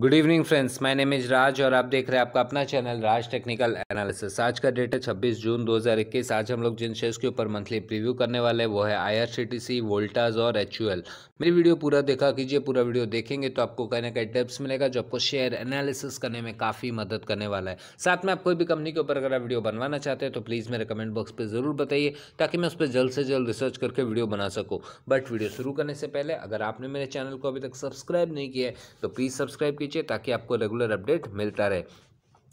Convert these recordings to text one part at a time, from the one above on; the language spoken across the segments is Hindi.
good evening friends my name is Raj और आप देख रहे हैं आपका अपना चैनल राज टेक्निकल एनालिसिस आज का डेट है छब्बीस जून 2021 आज हम लोग जिन शेयर्स के ऊपर मंथली प्रीव्यू करने वाले हैं वो है आईआरसीटीसी वोल्टाज और एच मेरी वीडियो पूरा देखा कीजिए पूरा वीडियो देखेंगे तो आपको कहीं ना कहीं टिप्स मिलेगा जो आपको शेयर एनालिसिस करने में काफ़ी मदद करने वाला है साथ में आप कोई भी कंपनी के ऊपर अगर आप वीडियो बनवाना चाहते हैं तो प्लीज़ मेरे कमेंट बॉक्स पर ज़रूर बताइए ताकि मैं उस पर जल्द से जल्द रिसर्च करके वीडियो बना सकूँ बट वीडियो शुरू करने से पहले अगर आपने मेरे चैनल को अभी तक सब्सक्राइब नहीं किया है तो प्लीज़ सब्सक्राइब कीजिए ताकि आपको रेगुलर अपडेट मिलता रहे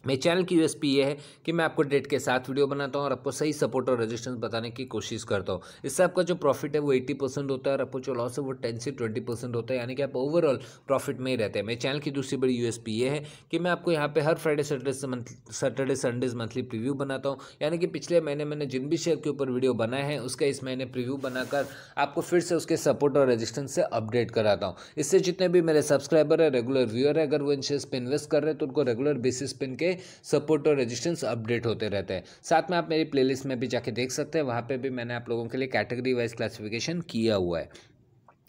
मेरे चैनल की यूएसपी ये है कि मैं आपको डेट के साथ वीडियो बनाता हूँ और आपको सही सपोर्ट और रेजिस्टेंस बताने की कोशिश करता हूँ इससे आपका जो प्रॉफिट है वो 80 परसेंट होता है और आपको जो लॉस है वो 10 से 20 परसेंट होता है यानी कि आप ओवरऑल प्रॉफिट में ही रहते हैं मेरे चैनल की दूसरी बड़ी यूएसपी ये है कि मैं आपको यहाँ पर हर Friday Saturday Saturday Sundays monthly preview बनाता हूँ यानी कि पिछले महीने मैंने जिन भी शेयर के ऊपर वीडियो बनाए हैं उसका इस महीने प्रिव्यू बनाकर आपको फिर से उसके सपोर्ट और रजिस्टेंस से अपडेट कराता हूँ इससे जितने भी मेरे सब्सक्राइबर है रेगुलर व्यूअर है अगर वो इन शेयर पर इन्वेस्ट कर रहे हैं तो उनको रेगुलर बेसिस पर इनके सपोर्ट और रेजिस्टेंस अपडेट होते रहते हैं साथ में आप मेरी प्लेलिस्ट में भी जाके देख सकते हैं वहाँ पर भी मैंने आप लोगों के लिए कैटेगरी वाइज क्लासिफिकेशन किया हुआ है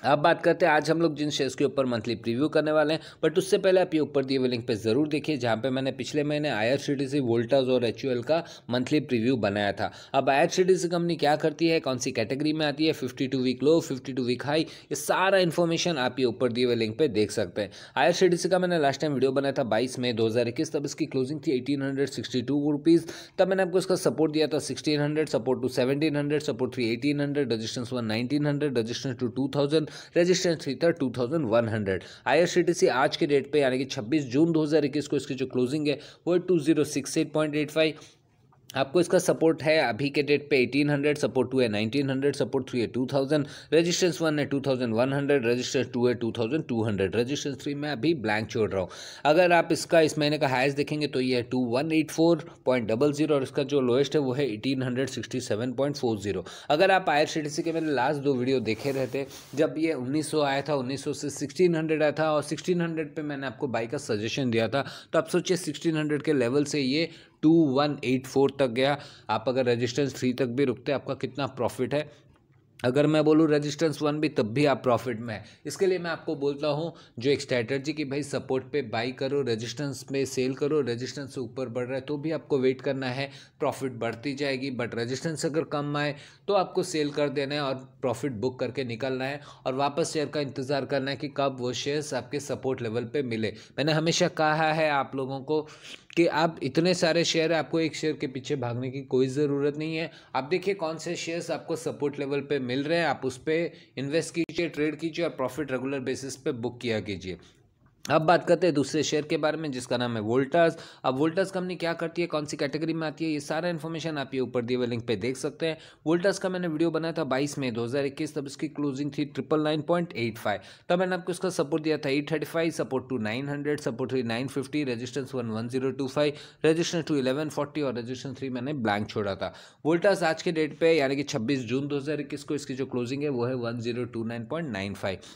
अब बात करते हैं आज हम लोग जिन शेयर्स के ऊपर मंथली प्रीव्यू करने वाले हैं बट उससे पहले आप ये ऊपर दिए हुए लिंक पे ज़रूर देखिए जहाँ पे मैंने पिछले महीने आई वोल्टाज और एच का मंथली प्रीव्यू बनाया था अब आई कंपनी क्या करती है कौन सी कैटेगरी में आती है fifty two week low fifty two week high ये सारा इन्फॉर्मेशन आप ये ऊपर दिए हुए लिंक पर देख सकते हैं आई का मैंने लास्ट टाइम वीडियो बनाया था बाईस मई दो तब इसकी क्लोजिंग थी एटीन तब मैंने आपको इसका सपोर्ट दिया था sixteen support two seventeen support three eighteen hundred resistance one nineteen hundred resistance two two thousand registration fee था टू थाउजेंड वन हंड्रेड आई आज के डेट पर यानी कि छब्बीस जून दो हज़ार इक्कीस को इसकी जो क्लोजिंग है वो two zero six eight point eight five आपको इसका सपोर्ट है अभी के डेट पे 1800 सपोर्ट टू है 1900 सपोर्ट थ्री है 2000 रेजिस्टेंस वन है 2100 रेजिस्टेंस टू है 2200 रेजिस्टेंस थ्री मैं अभी ब्लैंक छोड़ रहा हूँ अगर आप इसका इस महीने का हाइस्ट देखेंगे तो ये है जीरो और इसका जो लोएस्ट है वो है जीरो अगर आप आई के मेरे लास्ट दो वीडियो देखे रहते जब ये उन्नीस आया था उन्नीस से हंड्रेड आया था और सिक्सटीन हंड्रेड मैंने आपको बाई का सजेशन दिया था तो आप सोचिए सिक्सटीन के लेवल से ये टू वन एट फोर तक गया आप अगर रजिस्टेंस थ्री तक भी रुकते आपका कितना प्रॉफिट है अगर मैं बोलूँ रजिस्टेंस वन भी तब भी आप प्रॉफिट में है इसके लिए मैं आपको बोलता हूँ जो एक स्ट्रैटर्जी कि भाई सपोर्ट पे बाई करो रजिस्टेंस पे सेल करो रजिस्टेंस से ऊपर बढ़ रहा है तो भी आपको वेट करना है प्रॉफिट बढ़ती जाएगी बट रजिस्टेंस अगर कम आए तो आपको सेल कर देना है और प्रॉफिट बुक करके निकलना है और वापस शेयर का इंतज़ार करना है कि कब वो शेयर्स आपके सपोर्ट लेवल पर मिले मैंने हमेशा कहा है आप लोगों को कि आप इतने सारे शेयर आपको एक शेयर के पीछे भागने की कोई ज़रूरत नहीं है आप देखिए कौन से शेयर्स आपको सपोर्ट लेवल पे मिल रहे हैं आप उस पर इन्वेस्ट कीजिए ट्रेड कीजिए और प्रॉफिट रेगुलर बेसिस पे बुक किया कीजिए अब बात करते हैं दूसरे शेयर के बारे में जिसका नाम है वोल्टास अब वोल्टास कंपनी क्या करती है कौन सी कैटेगरी में आती है ये सारा इन्फॉर्मेशन आप ये ऊपर दिए हुए लिंक पे देख सकते हैं वोल्टास का मैंने वीडियो बनाया था 22 मई 2021 तब इसकी क्लोजिंग थी triple nine point eight five तब मैंने आपको इसका सपोर्ट दिया था eight thirty five support two nine hundred support three nine fifty one one zero two five resistance two eleven forty और रजिस्टेंस थ्री मैंने ब्लैंक छोड़ा था वोल्टास आज के डेट पर यानी कि छब्बीस जून दो को इसकी जो क्लोजिंग है वो है one zero two nine point nine five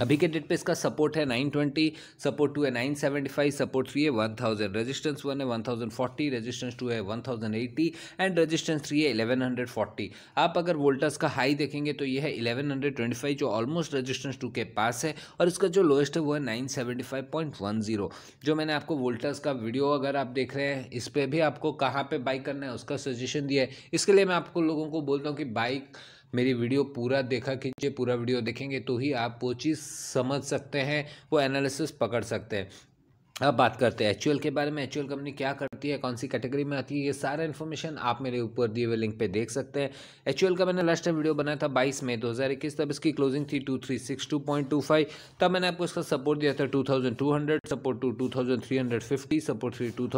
अभी के डेट पे इसका सपोर्ट है 920 सपोर्ट टू है 975 सपोर्ट थ्री है 1000 रेजिस्टेंस वन है 1040 रेजिस्टेंस टू है 1080 एंड रेजिस्टेंस थ्री है 1140 आप अगर वोल्टस का हाई देखेंगे तो ये है 1125 जो ऑलमोस्ट रेजिस्टेंस टू के पास है और इसका जो लोएस्ट है वो है जीरो जो मैंने आपको वोल्टस का वीडियो अगर आप देख रहे हैं इस पर भी आपको कहाँ पर बाइक करना है उसका सजेशन दिया है इसके लिए मैं आपको लोगों को बोलता हूँ कि बाइक मेरी वीडियो पूरा देखा कीजिए पूरा वीडियो देखेंगे तो ही आप वो चीज़ समझ सकते हैं वो एनालिसिस पकड़ सकते हैं अब बात करते हैं एचुअल के बारे में एचुअल कंपनी क्या करती है कौन सी कैटेगरी में आती है ये सारा इन्फॉर्मेशन आप मेरे ऊपर दिए हुए लिंक पे देख सकते हैं एचुअल का मैंने लास्ट टाइम वीडियो बनाया था 22 मई 2021 तब इसकी क्लोजिंग थी 2362.25 तब मैंने आपको इसका सपोर्ट दिया था 2200 support two two support three two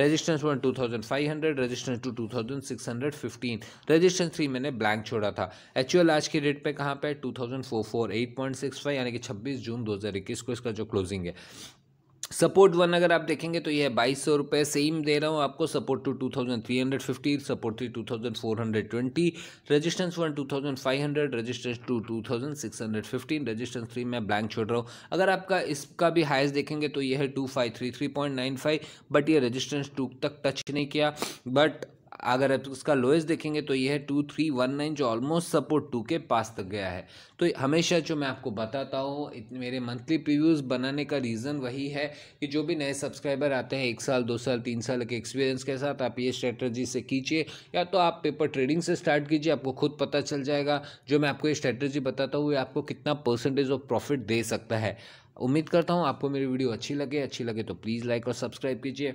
resistance one two resistance two two resistance three मैंने ब्लैंक छोड़ा था एचुअल आज के डेट पर कहाँ पर टू यानी कि छब्बीस जून दो को इसका जो क्लोजिंग है सपोर्ट वन अगर आप देखेंगे तो ये है बाईस सौ रुपये सेम दे रहा हूँ आपको support two two thousand three hundred fifty support three two thousand four hundred twenty resistance one two thousand five hundred resistance two two thousand six hundred fifteen resistance three मैं ब्लैंक छोड़ रहा हूँ अगर आपका इसका भी हाइस्ट देखेंगे तो ये है two five three three point nine five but ये रजिस्टेंस टू तक टच नहीं किया बट अगर आप उसका लोएस्ट देखेंगे तो ये है टू थ्री वन नाइन जो ऑलमोस्ट सपोर्ट टू के पास तक गया है तो हमेशा जो मैं आपको बताता हूँ मेरे मंथली प्रीव्यूज़ बनाने का रीज़न वही है कि जो भी नए सब्सक्राइबर आते हैं एक साल दो साल तीन साल के एक्सपीरियंस के साथ आप ये स्ट्रेटर्जी से कीजिए या तो आप पेपर ट्रेडिंग से स्टार्ट कीजिए आपको खुद पता चल जाएगा जो मैं आपको ये स्ट्रेटर्जी बताता हूँ ये आपको कितना परसेंटेज ऑफ प्रॉफिट दे सकता है उम्मीद करता हूँ आपको मेरी वीडियो अच्छी लगे अच्छी लगे तो प्लीज़ लाइक और सब्सक्राइब कीजिए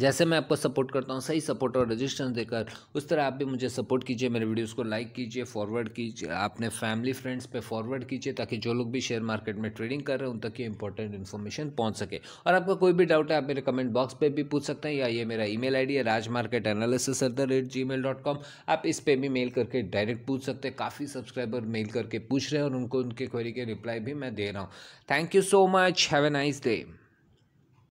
जैसे मैं आपको सपोर्ट करता हूँ सही सपोर्ट और रजिस्टेंस देकर उस तरह आप भी मुझे सपोर्ट कीजिए मेरे वीडियोस को लाइक कीजिए फॉरवर्ड कीजिए अपने फैमिली फ्रेंड्स पे फॉरवर्ड कीजिए ताकि जो लोग भी शेयर मार्केट में ट्रेडिंग कर रहे हैं उन तक ये इंपॉर्टेंट इन्फॉर्मेशन पहुँच सके और आपका कोई भी डाउट है आप मेरे कमेंट बॉक्स पर भी पूछ सकते हैं या ये मेरा ई मेल है Raj market analysis at the rate Gmail dot com आप इस पर भी मेल करके डायरेक्ट पूछ सकते हैं काफ़ी सब्सक्राइबर मेल करके पूछ रहे हैं और उनको उनके क्वेरी के रिप्लाई भी मैं दे रहा हूँ thank you so much have a nice day